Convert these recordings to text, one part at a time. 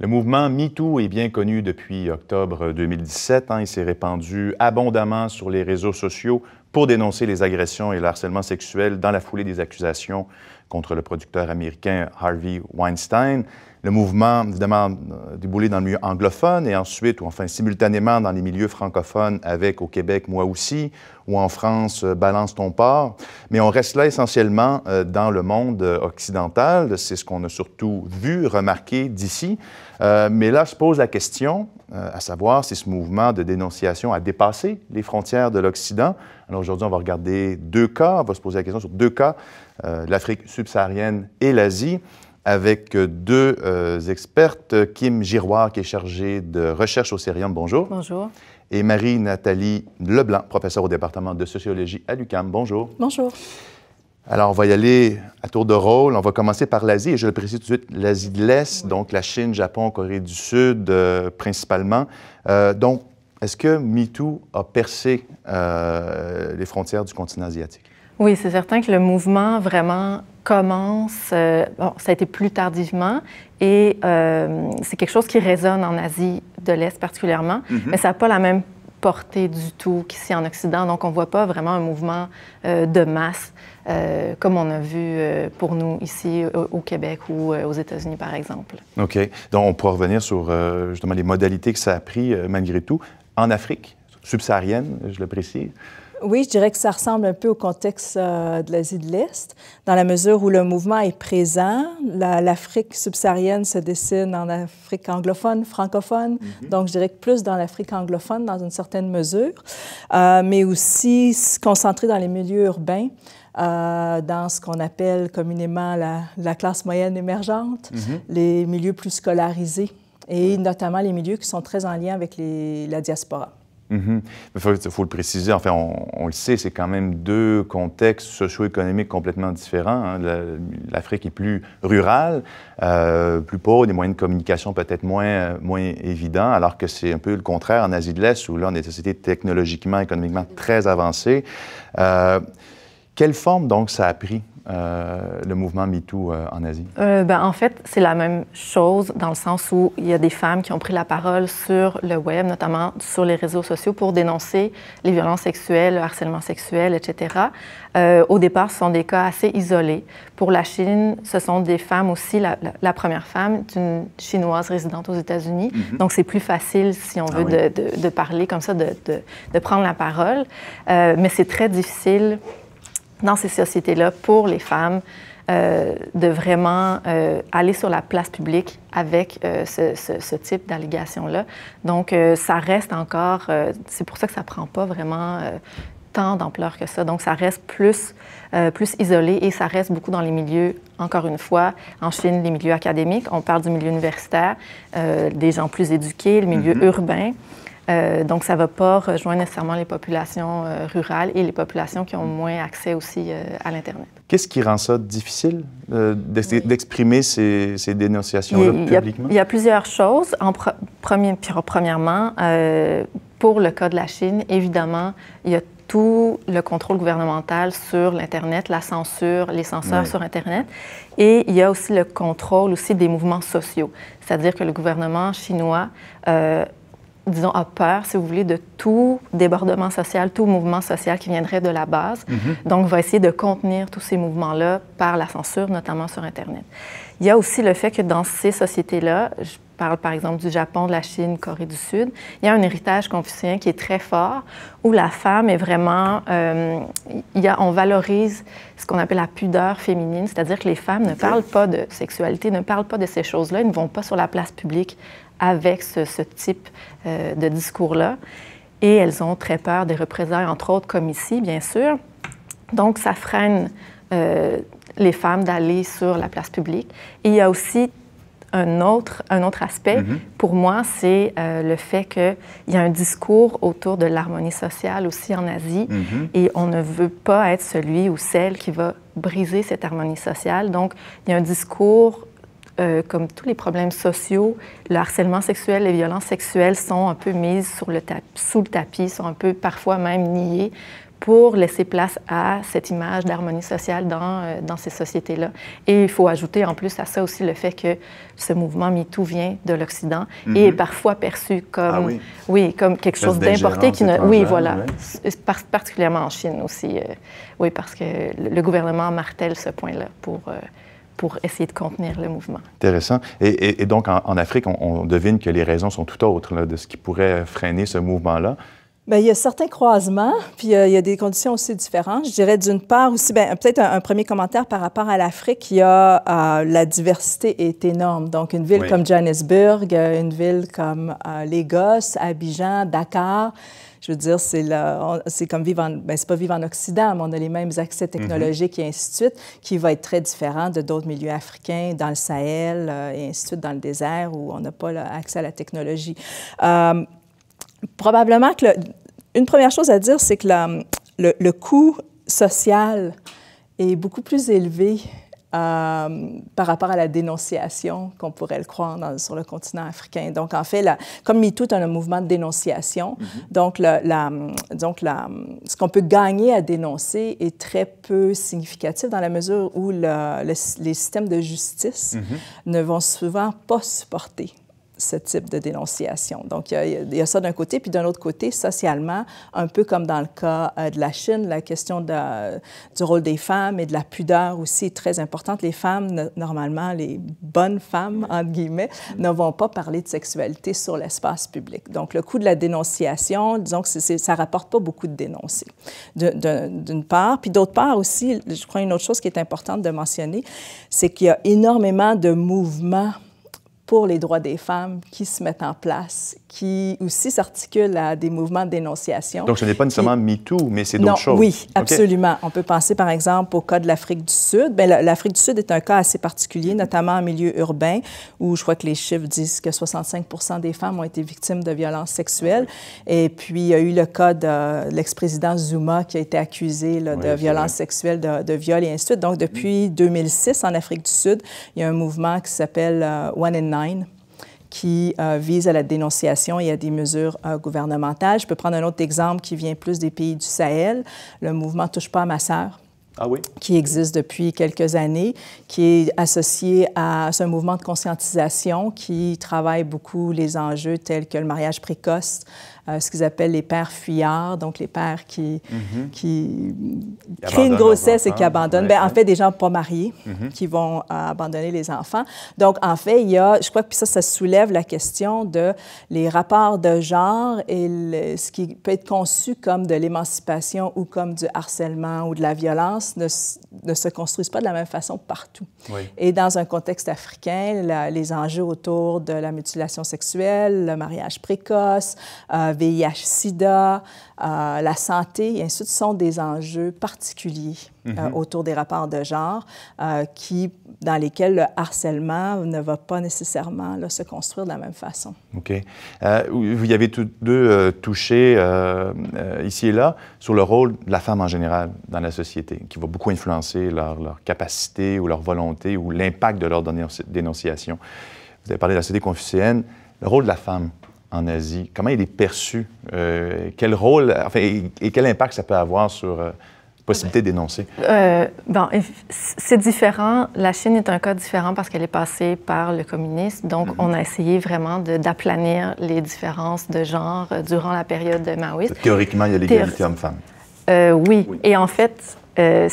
Le mouvement MeToo est bien connu depuis octobre 2017. Hein. il s'est répandu abondamment sur les réseaux sociaux pour dénoncer les agressions et le harcèlement sexuel dans la foulée des accusations contre le producteur américain Harvey Weinstein le mouvement, évidemment, euh, déboulé dans le milieu anglophone et ensuite, ou enfin simultanément dans les milieux francophones avec au Québec, moi aussi, ou en France, euh, Balance ton port. Mais on reste là essentiellement euh, dans le monde occidental. C'est ce qu'on a surtout vu, remarqué d'ici. mais là se pose la question, à savoir si ce mouvement de dénonciation a dépassé les frontières de l'Occident. Alors aujourd'hui, on va regarder deux cas, on va se poser la question sur deux cas, l'Afrique subsaharienne et l'Asie avec euh, deux euh, expertes, euh, Kim Giroir, qui est chargée de recherche au CERIUM. Bonjour. Bonjour. Et Marie-Nathalie Leblanc, professeure au département de sociologie à l'UCAM. Bonjour. Bonjour. Alors, on va y aller à tour de rôle. On va commencer par l'Asie, et je le précise tout de suite, l'Asie de l'Est, donc la Chine, Japon, Corée du Sud principalement. donc, est-ce que MeToo a percé les frontières du continent asiatique? Oui, c'est certain que le mouvement vraiment commence, euh, bon, ça a été plus tardivement, et euh, c'est quelque chose qui résonne en Asie de l'Est particulièrement, mhm. mais ça n'a pas la même portée du tout qu'ici en Occident, donc on ne voit pas vraiment un mouvement euh, de masse comme on a vu pour nous ici au, au Québec ou aux États-Unis, par exemple. OK. Donc on pourra revenir sur justement les modalités que ça a pris malgré tout en Afrique subsaharienne, je le précise. Oui, je dirais que ça ressemble un peu au contexte euh, de l'Asie de l'Est, dans la mesure où le mouvement est présent. L'Afrique subsaharienne se dessine en Afrique anglophone, francophone, mhm. donc je dirais que plus dans l'Afrique anglophone dans une certaine mesure, euh, mais aussi concentré dans les milieux urbains. Euh, dans ce qu'on appelle communément la, classe moyenne émergente, mhm. les milieux plus scolarisés et notamment les milieux qui sont très en lien avec la diaspora. Mhm. Il faut, le préciser, enfin, on, on le sait, c'est quand même deux contextes socio-économiques complètement différents. Hein. L'Afrique est plus rurale, euh, plus pauvre, des moyens de communication peut-être moins, euh, moins évidents, alors que c'est un peu le contraire en Asie de l'Est, où là, on est une société technologiquement, économiquement très avancée. Euh, quelle forme, donc, ça a pris euh, le mouvement MeToo euh, en Asie? Euh, ben, en fait, c'est la même chose dans le sens où il y a des femmes qui ont pris la parole sur le web, notamment sur les réseaux sociaux, pour dénoncer les violences sexuelles, le harcèlement sexuel, etc. au départ, ce sont des cas assez isolés. Pour la Chine, ce sont des femmes aussi. La, première femme est une Chinoise résidente aux États-Unis, mm-hmm. donc c'est plus facile, si on ah veut, de, parler comme ça, de, de prendre la parole. mais c'est très difficile dans ces sociétés-là pour les femmes euh, de vraiment euh, aller sur la place publique avec euh, ce, type d'allégation-là. Donc, ça reste encore, c'est pour ça que ça ne prend pas vraiment tant d'ampleur que ça. Donc, ça reste plus, plus isolé et ça reste beaucoup dans les milieux, encore une fois, en Chine, les milieux académiques, on parle du milieu universitaire, des gens plus éduqués, le milieu mm-hmm. urbain. Euh, donc, ça ne va pas rejoindre nécessairement les populations euh, rurales et les populations qui ont moins accès aussi euh, à l'Internet. Qu'est-ce qui rend ça difficile d'exprimer ces, dénonciations-là publiquement? Il y, a, plusieurs choses. En premièrement, pour le cas de la Chine, évidemment, il y a tout le contrôle gouvernemental sur l'Internet, la censure, les censeurs sur Internet. Et il y a aussi le contrôle aussi des mouvements sociaux. C'est-à-dire que le gouvernement chinois disons, a peur, si vous voulez, de tout débordement social, tout mouvement social qui viendrait de la base. Donc, mm-hmm. on Donc, va essayer de contenir tous ces mouvements-là par la censure, notamment sur Internet. Il y a aussi le fait que dans ces sociétés-là, je parle par exemple du Japon, de la Chine, Corée du Sud, il y a un héritage confucien qui est très fort, où la femme est vraiment, euh, il y a, on valorise ce qu'on appelle la pudeur féminine, c'est-à-dire que les femmes ne parlent pas de sexualité, ne parlent pas de ces choses-là, elles ne vont pas sur la place publique avec ce, type euh, de discours-là. Et elles ont très peur des représailles, entre autres, comme ici, bien sûr. Donc, ça freine euh, les femmes d'aller sur la place publique. Et il y a aussi un autre, un autre aspect, mm-hmm. pour moi, c'est euh, le fait qu'il y a un discours autour de l'harmonie sociale aussi en Asie, mm-hmm. et on ne veut pas être celui ou celle qui va briser cette harmonie sociale. Donc, il y a un discours euh, comme tous les problèmes sociaux, le harcèlement sexuel, les violences sexuelles sont un peu mises sur le sous le tapis, sont un peu parfois même niées pour laisser place à cette image d'harmonie sociale euh, dans, ces sociétés-là. Et il faut ajouter en plus à ça aussi le fait que ce mouvement MeToo vient de l'Occident et est mhm. parfois perçu comme, ah oui. comme quelque chose d'importé. qui ne... Oui, voilà. particulièrement en Chine aussi. Euh, oui, parce que le gouvernement martèle ce point-là pour pour essayer de contenir le mouvement. Intéressant. Et, donc, en, Afrique, on, devine que les raisons sont tout autres de ce qui pourrait freiner ce mouvement-là. Ben, il y a certains croisements, puis euh, il y a des conditions aussi différentes. Je dirais d'une part aussi, ben, peut-être un, premier commentaire par rapport à l'Afrique. Il y a euh, la diversité est énorme. Donc une ville comme Johannesburg, euh, une ville comme Lagos, Abidjan, Dakar. Je veux dire, c'est c'est comme vivre en, ben, c'est pas vivre en Occident, mais on a les mêmes accès mhm. technologiques et ainsi de suite, qui va être très différent de d'autres milieux africains, dans le Sahel et ainsi de suite, dans le désert où on n'a pas l'accès accès à la technologie. Probablement que le, une première chose à dire, c'est que le, coût social est beaucoup plus élevé euh, par rapport à la dénonciation qu'on pourrait le croire sur le continent africain. Donc, en fait, comme MeToo est un mouvement de dénonciation, mhm. donc, ce qu'on peut gagner à dénoncer est très peu significatif dans la mesure où les systèmes de justice mhm. ne vont souvent pas supporter ce type de dénonciation. Donc, il y a, ça d'un côté, puis d'un autre côté, socialement, un peu comme dans le cas euh, de la Chine, la question du rôle des femmes et de la pudeur aussi est très importante. Les femmes, normalement, les bonnes femmes, entre guillemets, ne vont pas parler de sexualité sur l'espace public. Donc, le coût de la dénonciation, disons que ça rapporte pas beaucoup de dénoncés, d'une part. Puis d'autre part aussi, je crois une autre chose qui est importante de mentionner, c'est qu'il y a énormément de mouvements pour les droits des femmes qui se mettent en place, qui aussi s'articulent à des mouvements de dénonciation. Donc, ce n'est pas nécessairement MeToo, mais c'est d'autres choses. Oui, absolument. On peut penser, par exemple, au cas de l'Afrique du Sud. Ben, L'Afrique du Sud est un cas assez particulier, notamment en milieu urbain, où je crois que les chiffres disent que 65 des femmes ont été victimes de violences sexuelles. Et puis, il y a eu le cas de l'ex-président Zuma qui a été accusé de violences sexuelles, de, de viol et ainsi de suite. Donc, depuis 2006, en Afrique du Sud, il y a un mouvement qui s'appelle euh, One in Nine qui euh, vise à la dénonciation et à des mesures euh, gouvernementales. Je peux prendre un autre exemple qui vient plus des pays du Sahel, le mouvement Touche pas à ma sœur. Ah qui existe depuis quelques années, qui est associé à ce mouvement de conscientisation qui travaille beaucoup les enjeux tels que le mariage précoce, euh, ce qu'ils appellent les pères fuyards, donc les pères qui, mhm. qui créent une grossesse et qui abandonnent. Ben, en fait, des gens pas mariés mhm. qui vont euh, abandonner les enfants. Donc, en fait, il y a, je crois que ça, ça soulève la question de les rapports de genre et ce qui peut être conçu comme de l'émancipation ou comme du harcèlement ou de la violence ne, se construisent pas de la même façon partout. Et dans un contexte africain, les enjeux autour de la mutilation sexuelle, le mariage précoce, euh, VIH-Sida, euh, la santé et ainsi de suite sont des enjeux particuliers euh, mhm. autour des rapports de genre euh, qui, dans lesquels le harcèlement ne va pas nécessairement se construire de la même façon. OK. vous y avez tous deux touché ici et là sur le rôle de la femme en général dans la société, qui va beaucoup influencer leur, leur capacité ou leur volonté ou l'impact de leur dénonciation. Vous avez parlé de la société confucéenne, le rôle de la femme en Asie? Comment il est perçu? Euh, quel rôle enfin, et, quel impact ça peut avoir sur la euh, possibilité d'énoncer? bon, euh, c'est différent. La Chine est un cas différent parce qu'elle est passée par le communisme. Donc, mm-hmm. on a essayé vraiment d'aplanir les différences de genre durant la période de Maoïsme. Théoriquement, il y a l'égalité homme-femme. Euh, oui. Et en fait, euh,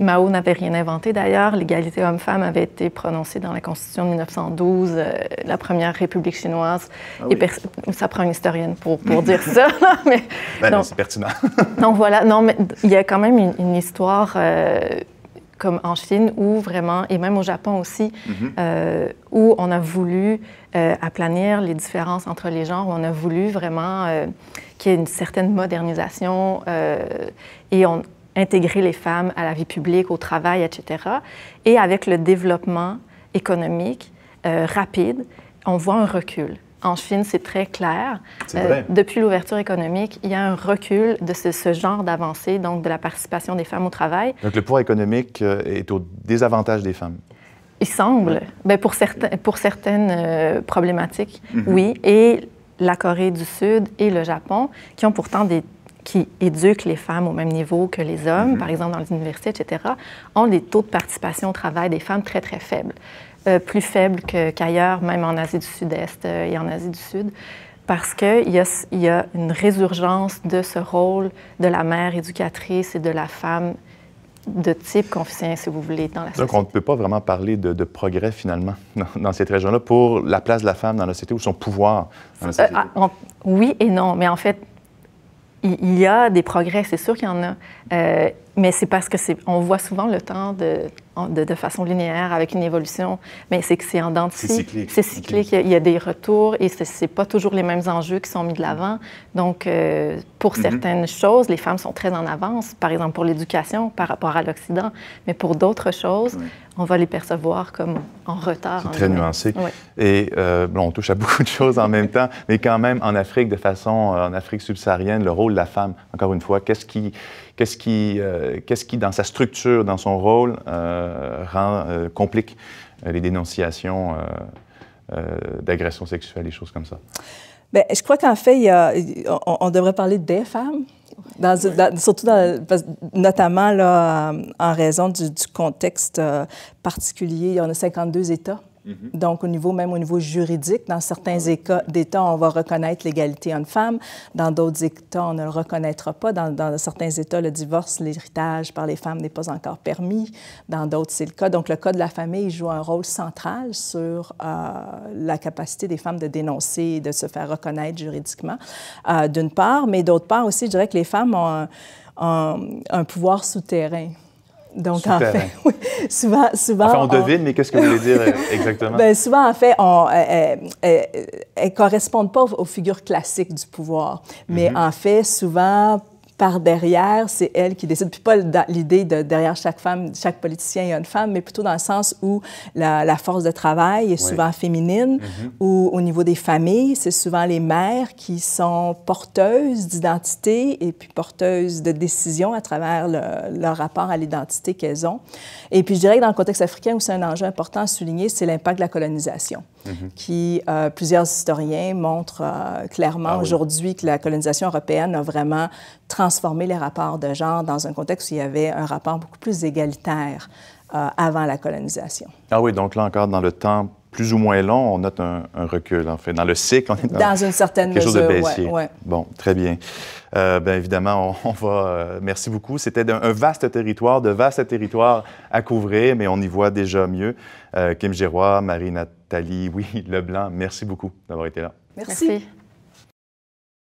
Mao n'avait rien inventé d'ailleurs. L'égalité homme-femme avait été prononcée dans la Constitution de 1912, euh, la première République chinoise. Ah ça prend une historienne pour, dire ça. mais, ben c'est pertinent. donc voilà, non, mais il y a quand même une, histoire comme en Chine, ou vraiment, et même au Japon aussi, mhm. euh, où on a voulu euh, aplanir les différences entre les genres, où on a voulu vraiment euh, qu'il y ait une certaine modernisation et on intégrer les femmes à la vie publique, au travail, etc. Et avec le développement économique rapide, on voit un recul. En Chine, c'est très clair. Euh, depuis l'ouverture économique, il y a un recul de ce, genre d'avancée, donc de la participation des femmes au travail. Donc le pouvoir économique euh, est au désavantage des femmes. Il semble. Ben, pour, pour certaines euh, problématiques, mhm. oui. Et la Corée du Sud et le Japon, qui ont pourtant des qui éduquent les femmes au même niveau que les hommes, mhm. par exemple dans les universités, etc., ont des taux de participation au travail des femmes très, très faibles. Euh, plus faible qu'ailleurs, même en Asie du Sud-Est euh, et en Asie du Sud, parce qu'il y, y, a une résurgence de ce rôle de la mère éducatrice et de la femme de type confucien, si vous voulez, dans la société. Donc, on ne peut pas vraiment parler de, progrès, finalement, dans, cette région-là, pour la place de la femme dans la société ou son pouvoir dans la euh, société. Ah, oui et non, mais en fait, il y a des progrès, c'est sûr qu'il y en a. Mais c'est parce que c'est, on voit souvent le temps de, de, façon linéaire avec une évolution, mais c'est que c'est en dents C'est cyclique. C'est cyclique. Il, y a, des retours et ce n'est pas toujours les mêmes enjeux qui sont mis de l'avant. Donc, euh, pour mm-hmm. certaines choses, les femmes sont très en avance, par exemple pour l'éducation par rapport à l'Occident, mais pour d'autres choses, on va les percevoir comme en retard. C'est très nuancé. Et euh, bon, on touche à beaucoup de choses en même temps, mais quand même, en Afrique, de façon, euh, en Afrique subsaharienne, le rôle de la femme, encore une fois, qu'est-ce qui, qu'est-ce qui qu'est-ce qui, dans sa structure, dans son rôle, euh, rend, euh, complique euh, les dénonciations d'agressions sexuelles, et choses comme ça? Bien, je crois qu'en fait, il y a, on, devrait parler des femmes, surtout notamment là, en raison du, du contexte particulier. Il y en a 52 États Mhm. Donc, au niveau, même au niveau juridique, dans certains États, on va reconnaître l'égalité homme-femme. Dans d'autres États, on ne le reconnaîtra pas. Dans, certains États, le divorce, l'héritage par les femmes n'est pas encore permis. Dans d'autres, c'est le cas. Donc, le cas de la famille joue un rôle central sur euh, la capacité des femmes de dénoncer et de se faire reconnaître juridiquement, euh, d'une part. Mais d'autre part aussi, je dirais que les femmes ont un pouvoir souterrain donc, en fait, souvent, souvent... Enfin, on, devine, mais qu'est-ce que vous voulez dire euh, exactement? Bien, souvent, en fait, euh, euh, elles ne correspondent pas aux, figures classiques du pouvoir. Mais mhm. en fait, souvent, par derrière, c'est elle qui décide. Puis pas l'idée de derrière chaque femme, chaque politicien, il y a une femme, mais plutôt dans le sens où la, force de travail est souvent féminine, mm-hmm. ou au niveau des familles, c'est souvent les mères qui sont porteuses d'identité et puis porteuses de décision à travers leur rapport à l'identité qu'elles ont. Et puis je dirais dans le contexte africain, où c'est un enjeu important à souligner, c'est l'impact de la colonisation. Mhm. qui, euh, plusieurs historiens montrent euh, clairement ah aujourd'hui que la colonisation européenne a vraiment transformé les rapports de genre dans un contexte où il y avait un rapport beaucoup plus égalitaire euh, avant la colonisation. Ah oui, donc là encore, dans le temps plus ou moins long, on note un, recul, en fait. Dans le cycle, on est dans, une certaine quelque chose de baissier. Bon, très bien. Euh, ben, évidemment, on, va. merci beaucoup. C'était un, vaste territoire, de vastes territoires à couvrir, mais on y voit déjà mieux. Kim Giroir, Marie Thalie, oui, Leblanc, merci beaucoup d'avoir été là. merci. merci.